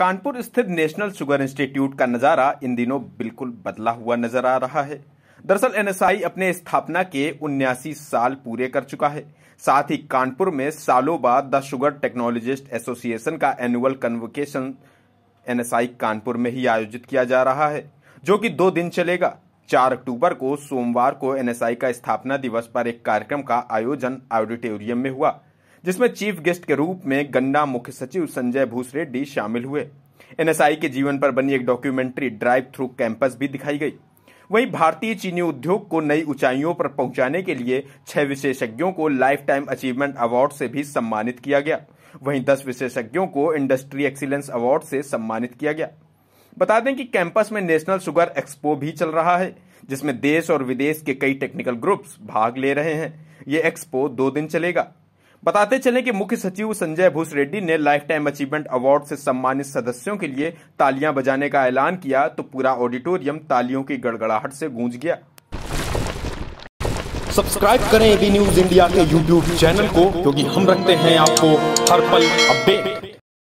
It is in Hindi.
कानपुर स्थित नेशनल शुगर इंस्टीट्यूट का नज़ारा इन दिनों बिल्कुल बदला हुआ नजर आ रहा है दरअसल एनएसआई अपने स्थापना के उन्यासी साल पूरे कर चुका है साथ ही कानपुर में सालों बाद द शुगर टेक्नोलॉजिस्ट एसोसिएशन का एनुअल कन्वोकेशन एनएसआई कानपुर में ही आयोजित किया जा रहा है जो कि दो दिन चलेगा चार अक्टूबर को सोमवार को एनएसआई का स्थापना दिवस पर एक कार्यक्रम का आयोजन ऑडिटोरियम में हुआ जिसमें चीफ गेस्ट के रूप में गन्ना मुख्य सचिव संजय भूस रेड्डी शामिल हुए एनएसआई के जीवन पर बनी एक डॉक्यूमेंट्री ड्राइव थ्रू कैंपस भी दिखाई गई वहीं भारतीय चीनी उद्योग को नई ऊंचाइयों पर पहुंचाने के लिए छह विशेषज्ञों को लाइफ टाइम अचीवमेंट अवार्ड से भी सम्मानित किया गया वहीं दस विशेषज्ञों को इंडस्ट्री एक्सीलेंस अवार्ड से सम्मानित किया गया बता दें कि कैंपस में नेशनल शुगर एक्सपो भी चल रहा है जिसमें देश और विदेश के कई टेक्निकल ग्रुप्स भाग ले रहे हैं ये एक्सपो दो दिन चलेगा बताते चलें कि मुख्य सचिव संजय भूस रेड्डी ने लाइफ टाइम अचीवमेंट अवार्ड से सम्मानित सदस्यों के लिए तालियां बजाने का ऐलान किया तो पूरा ऑडिटोरियम तालियों की गड़गड़ाहट से गूंज गया सब्सक्राइब करें एबी न्यूज इंडिया के यूट्यूब चैनल को क्योंकि हम रखते हैं आपको हर पल अपडेट